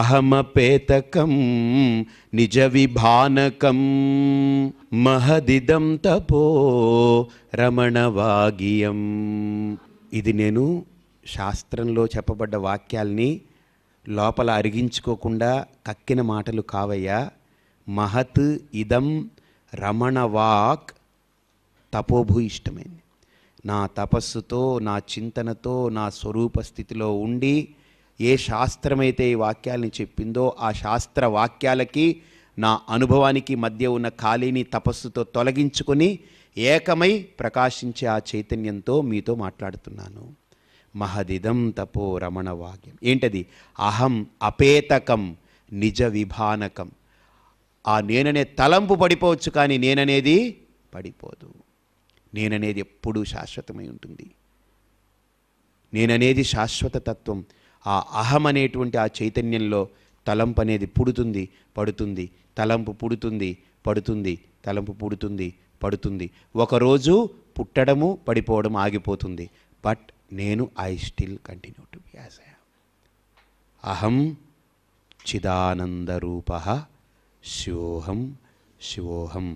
అహమపేతకం నిజ విభానకం మహదిదం తపో రమణవాగియం ఇది నేను శాస్త్రంలో చెప్పబడ్డ వాక్యాల్ని లోపల అరిగించుకోకుండా కక్కిన మాటలు కావయ్యా మహత్ ఇదం రమణవాక్ తపోభూయిష్టమైంది నా తపస్సుతో నా చింతనతో నా స్వరూప స్థితిలో ఉండి ఏ శాస్త్రమైతే ఈ వాక్యాలని చెప్పిందో ఆ శాస్త్ర వాక్యాలకి నా అనుభవానికి మధ్య ఉన్న ఖాళీని తపస్సుతో తొలగించుకొని ఏకమై ప్రకాశించే ఆ చైతన్యంతో మీతో మాట్లాడుతున్నాను మహదిదం తపో రమణ వాక్యం ఏంటది అహం అపేతకం నిజ విభానకం ఆ నేననే తలంపు పడిపోవచ్చు కానీ నేననేది పడిపోదు నేననేది ఎప్పుడూ శాశ్వతమై ఉంటుంది నేననేది శాశ్వత తత్వం ఆ అహం అనేటువంటి ఆ చైతన్యంలో తలంపు అనేది పుడుతుంది పడుతుంది తలంపు పుడుతుంది పడుతుంది తలంపు పుడుతుంది పడుతుంది ఒకరోజు పుట్టడము పడిపోవడం ఆగిపోతుంది బట్ నేను I still continue to be as అహం చిదానందరూప శివోహం శివోహం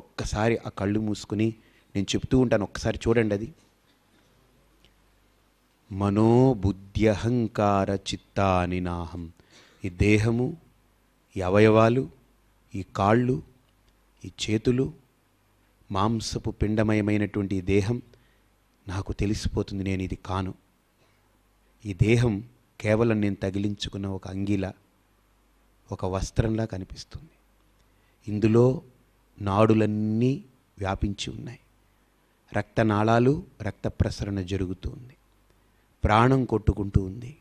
ఒక్కసారి ఆ కళ్ళు మూసుకుని నేను చెప్తూ ఉంటాను ఒక్కసారి చూడండి అది మనోబుద్ధ్యహంకార చిత్తాని నాహం ఈ దేహము ఈ అవయవాలు ఈ కాళ్ళు ఈ చేతులు మాంసపు పిండమయమైనటువంటి దేహం నాకు తెలిసిపోతుంది నేను ఇది కాను ఈ దేహం కేవలం నేను తగిలించుకున్న ఒక అంగిల ఒక వస్త్రంలా కనిపిస్తుంది ఇందులో నాడులన్నీ వ్యాపించి ఉన్నాయి రక్తనాళాలు రక్త ప్రసరణ జరుగుతుంది ప్రాణం కొట్టుకుంటూ ఉంది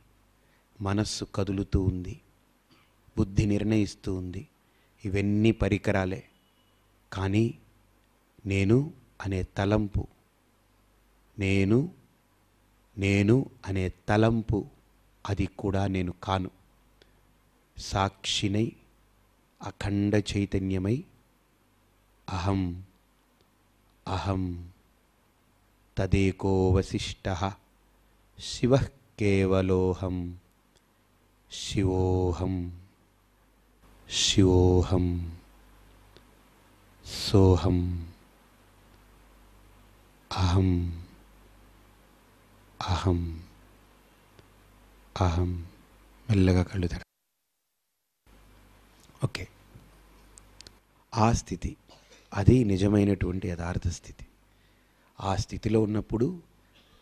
మనస్సు కదులుతూ ఉంది బుద్ధి నిర్ణయిస్తూ ఉంది ఇవన్నీ పరికరాలే కానీ నేను అనే తలంపు నేను నేను అనే తలంపు అది కూడా నేను కాను సాక్షినై అఖండ చైతన్యమై అహం అహం వశిష్ట శివ కేవలోహం శివోహం శివోహం సోహం అహం అహం అహం మెల్లగా కళ్ళు తెర ఓకే ఆ స్థితి అది నిజమైనటువంటి యథార్థ స్థితి ఆ స్థితిలో ఉన్నప్పుడు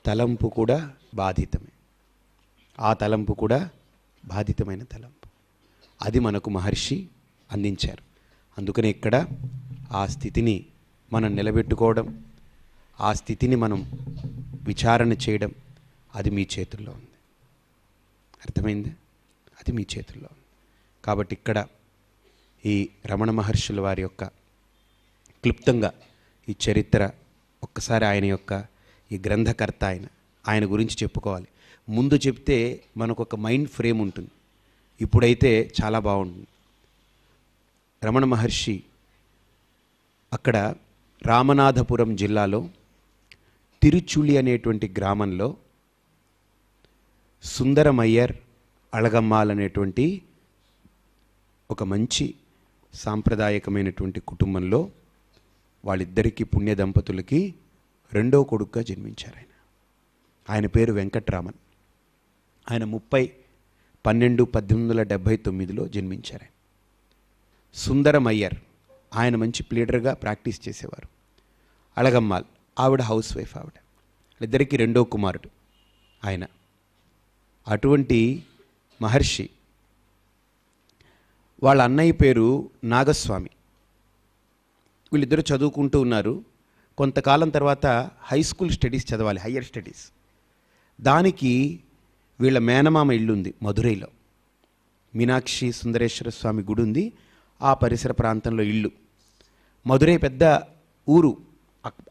తలంపు కూడా బాధితమే ఆ తలంపు కూడా బాధితమైన తలంపు అది మనకు మహర్షి అందించారు అందుకని ఇక్కడ ఆ స్థితిని మనం నిలబెట్టుకోవడం ఆ స్థితిని మనం విచారణ చేయడం అది మీ చేతుల్లో ఉంది అర్థమైంది అది మీ చేతుల్లో ఉంది కాబట్టి ఇక్కడ ఈ రమణ మహర్షుల వారి యొక్క క్లుప్తంగా ఈ చరిత్ర ఒక్కసారి ఆయన యొక్క ఈ గ్రంథకర్త ఆయన ఆయన గురించి చెప్పుకోవాలి ముందు చెప్తే మనకు ఒక మైండ్ ఫ్రేమ్ ఉంటుంది ఇప్పుడైతే చాలా బాగుంటుంది రమణ మహర్షి అక్కడ రామనాథపురం జిల్లాలో తిరుచులి అనేటువంటి గ్రామంలో సుందరమయ్యర్ అళగమ్మాల్ అనేటువంటి ఒక మంచి సాంప్రదాయకమైనటువంటి కుటుంబంలో వాళ్ళిద్దరికీ పుణ్య దంపతులకి రెండో కొడుకుగా జన్మించారు ఆయన ఆయన పేరు వెంకట్రామన్ ఆయన ముప్పై పన్నెండు పద్దెనిమిది వందల డెబ్భై తొమ్మిదిలో జన్మించారు ఆయన సుందరం అయ్యర్ ఆయన మంచి ప్లేడర్గా ప్రాక్టీస్ చేసేవారు అలగమ్మాల్ ఆవిడ హౌస్ వైఫ్ ఆవిడ ఇద్దరికి రెండో కుమారుడు ఆయన అటువంటి మహర్షి వాళ్ళ అన్నయ్య పేరు నాగస్వామి వీళ్ళిద్దరూ చదువుకుంటూ ఉన్నారు కొంతకాలం తర్వాత హై స్కూల్ స్టడీస్ చదవాలి హయ్యర్ స్టడీస్ దానికి వీళ్ళ మేనమామ ఇల్లు ఉంది మధురైలో మీనాక్షి సుందరేశ్వర స్వామి గుడి ఉంది ఆ పరిసర ప్రాంతంలో ఇల్లు మధురై పెద్ద ఊరు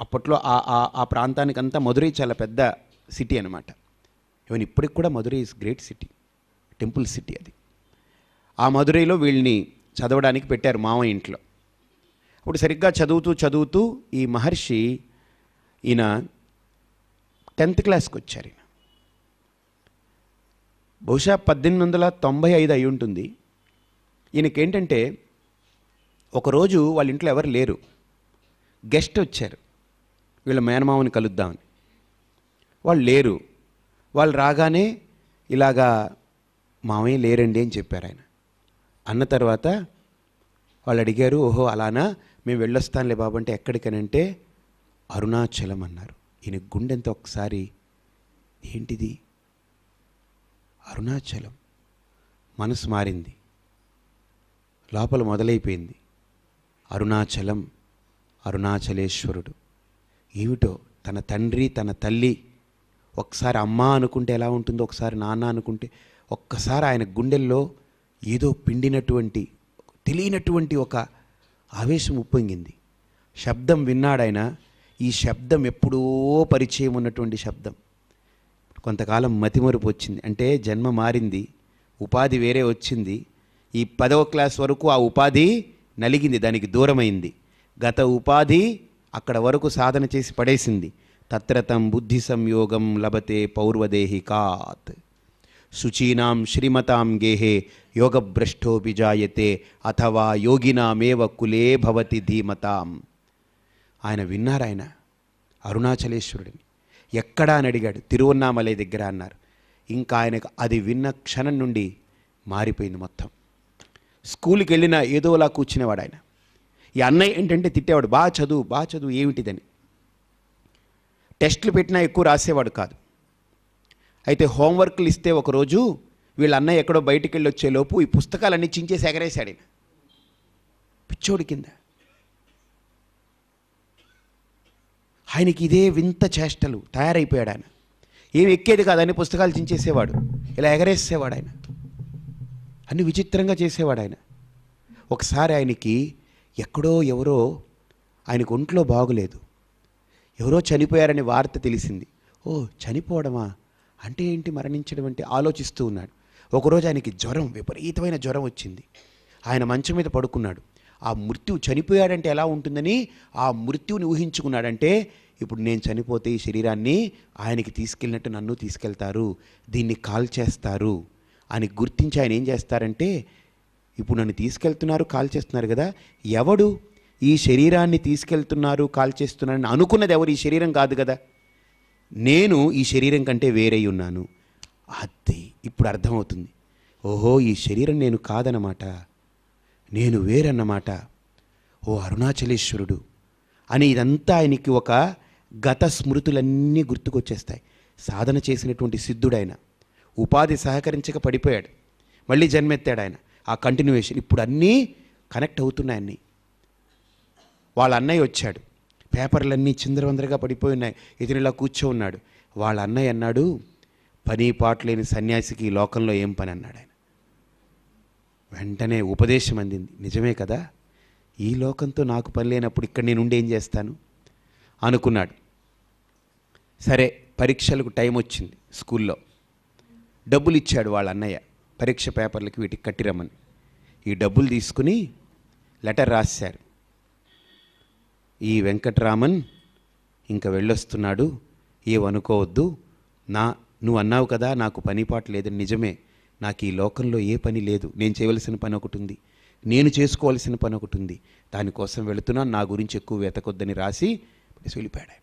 అప్పట్లో ఆ ఆ ప్రాంతానికంతా మధురై చాలా పెద్ద సిటీ అనమాట ఈవెన్ ఇప్పటికి కూడా Madurai is great city temple city అది ఆ మధురైలో వీళ్ళని చదవడానికి పెట్టారు మామ ఇంట్లో ఇప్పుడు సరిగ్గా చదువుతూ చదువుతూ ఈ మహర్షి ఈయన టెన్త్ క్లాస్కి వచ్చారు ఈయన బహుశా పద్దెనిమిది వందల తొంభై ఐదు అయి ఉంటుంది ఈయనకేంటంటే ఒకరోజు వాళ్ళ ఇంట్లో ఎవరు లేరు గెస్ట్ వచ్చారు వీళ్ళ మేనమామని కలుద్దామని వాళ్ళు లేరు వాళ్ళు రాగానే ఇలాగా మామయ్య లేరండి అని చెప్పారు ఆయన అన్న తర్వాత వాళ్ళు అడిగారు ఓహో అలానా మేము వెళ్ళొస్తానులే బాబు అంటే ఎక్కడికనంటే అరుణాచలం అన్నారు ఈయన గుండెంత ఒకసారి ఏంటిది అరుణాచలం మనసు మారింది లోపల మొదలైపోయింది అరుణాచలం అరుణాచలేశ్వరుడు ఏమిటో తన తండ్రి తన తల్లి ఒకసారి అమ్మ అనుకుంటే ఎలా ఉంటుందో ఒకసారి నాన్న అనుకుంటే ఒక్కసారి ఆయన గుండెల్లో ఏదో పిండినటువంటి తెలియనటువంటి ఒక ఆవేశం ఉప్పొంగింది శబ్దం విన్నాడాయన ఈ శబ్దం ఎప్పుడో పరిచయం ఉన్నటువంటి శబ్దం కొంతకాలం మతిమరుపు వచ్చింది అంటే జన్మ మారింది ఉపాధి వేరే వచ్చింది ఈ పదవ క్లాస్ వరకు ఆ ఉపాధి నలిగింది దానికి దూరమైంది గత ఉపాధి అక్కడ వరకు సాధన చేసి పడేసింది తత్రతం బుద్ధి సంయోగం లభతే పౌర్వదేహికాత్ శుచీనాం శ్రీమతాం గేహే యోగభ్రష్టోపి జాయతే అథవా యోగినామేవ కులే భవతి ధీమతాం ఆయన విన్నారాయన అరుణాచలేశ్వరుడిని ఎక్కడా అని అడిగాడు తిరువన్నామలై దగ్గర అన్నారు ఇంకా ఆయనకు అది విన్న క్షణం నుండి మారిపోయింది మొత్తం స్కూల్కి వెళ్ళిన ఏదోలా కూర్చునేవాడు ఆయన ఈ అన్నయ్య ఏంటంటే తిట్టేవాడు బాగా చదువు బాగా చదువు ఏమిటిదని టెస్టులు పెట్టినా ఎక్కువ రాసేవాడు కాదు అయితే హోంవర్క్లు ఇస్తే ఒకరోజు వీళ్ళ అన్నయ్య ఎక్కడో బయటికి వెళ్ళి వచ్చేలోపు ఈ పుస్తకాలన్నీ చించేసి ఎగరేశాడు పిచ్చోడి కింద ఆయనకి ఇదే వింత చేష్టలు తయారైపోయాడు ఆయన ఏం ఎక్కేది కాదు అన్ని పుస్తకాలు చించేసేవాడు ఇలా ఎగరేసేవాడు ఆయన అన్ని విచిత్రంగా చేసేవాడు ఆయన ఒకసారి ఆయనకి ఎక్కడో ఎవరో ఆయనకు ఒంట్లో బాగులేదు ఎవరో చనిపోయారని వార్త తెలిసింది ఓ చనిపోవడమా అంటే ఏంటి మరణించడం అంటే ఆలోచిస్తూ ఉన్నాడు ఒకరోజు ఆయనకి జ్వరం విపరీతమైన జ్వరం వచ్చింది ఆయన మంచం మీద పడుకున్నాడు ఆ మృత్యువు చనిపోయాడంటే ఎలా ఉంటుందని ఆ మృత్యువుని ఊహించుకున్నాడంటే ఇప్పుడు నేను చనిపోతే ఈ శరీరాన్ని ఆయనకి తీసుకెళ్ళినట్టు నన్ను తీసుకెళ్తారు దీన్ని కాల్ చేస్తారు అని గుర్తించి ఆయన ఏం చేస్తారంటే ఇప్పుడు నన్ను తీసుకెళ్తున్నారు కాల్ చేస్తున్నారు కదా ఎవడు ఈ శరీరాన్ని తీసుకెళ్తున్నారు కాల్ చేస్తున్నారని అనుకున్నది ఎవరు ఈ శరీరం కాదు కదా నేను ఈ శరీరం కంటే వేరై ఉన్నాను అది ఇప్పుడు అర్థమవుతుంది ఓహో ఈ శరీరం నేను కాదన్నమాట నేను వేరన్నమాట ఓ అరుణాచలేశ్వరుడు అని ఇదంతా ఆయనకి ఒక గత స్మృతులన్నీ గుర్తుకొచ్చేస్తాయి సాధన చేసినటువంటి సిద్ధుడైన ఉపాధి సహకరించక పడిపోయాడు మళ్ళీ జన్మెత్తాడు ఆయన ఆ కంటిన్యూషన్ ఇప్పుడు అన్నీ కనెక్ట్ అవుతున్నాయన్నీ వాళ్ళ అన్నయ్య వచ్చాడు పేపర్లన్నీ చిందరవందరగా పడిపోయినాయి ఎదురులా ఇలా కూర్చోన్నాడు వాళ్ళ అన్నయ్య అన్నాడు పని పాటలేని సన్యాసికి లోకంలో ఏం పని అన్నాడు ఆయన వెంటనే ఉపదేశం అందింది నిజమే కదా ఈ లోకంతో నాకు పని లేనప్పుడు ఇక్కడ నేను ఉండి ఏం చేస్తాను అనుకున్నాడు సరే పరీక్షలకు టైం వచ్చింది స్కూల్లో డబ్బులు ఇచ్చాడు వాళ్ళ అన్నయ్య పరీక్ష పేపర్లకి వీటికి కట్టిరమ్మని ఈ డబ్బులు తీసుకుని లెటర్ రాశారు ఈ వెంకట్రామన్ ఇంక వెళ్ళొస్తున్నాడు ఏమనుకోవద్దు నా నువ్వు అన్నావు కదా నాకు పని లేదని నిజమే నాకు ఈ లోకంలో ఏ పని లేదు నేను చేయవలసిన పని ఒకటి ఉంది నేను చేసుకోవాల్సిన పని ఒకటి ఉంది దానికోసం వెళుతున్నా నా గురించి ఎక్కువ వెతకొద్దని రాసి వెళ్ళిపోయాడు